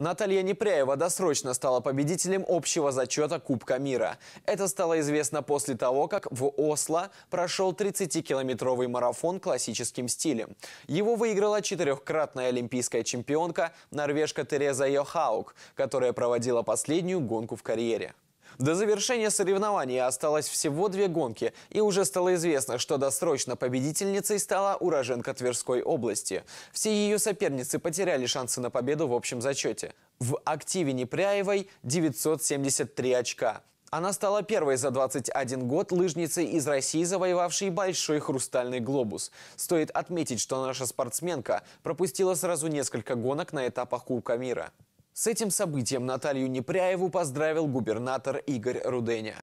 Наталья Непряева досрочно стала победителем общего зачета Кубка мира. Это стало известно после того, как в Осло прошел 30-километровый марафон классическим стилем. Его выиграла четырехкратная олимпийская чемпионка норвежка Тереза Йохаук, которая проводила последнюю гонку в карьере. До завершения соревнований осталось всего две гонки, и уже стало известно, что досрочно победительницей стала уроженка Тверской области. Все ее соперницы потеряли шансы на победу в общем зачете. В активе Непряевой 973 очка. Она стала первой за 21 год лыжницей из России, завоевавшей большой хрустальный глобус. Стоит отметить, что наша спортсменка пропустила сразу несколько гонок на этапах Кубка мира. С этим событием Наталью Непряеву поздравил губернатор Игорь Руденя.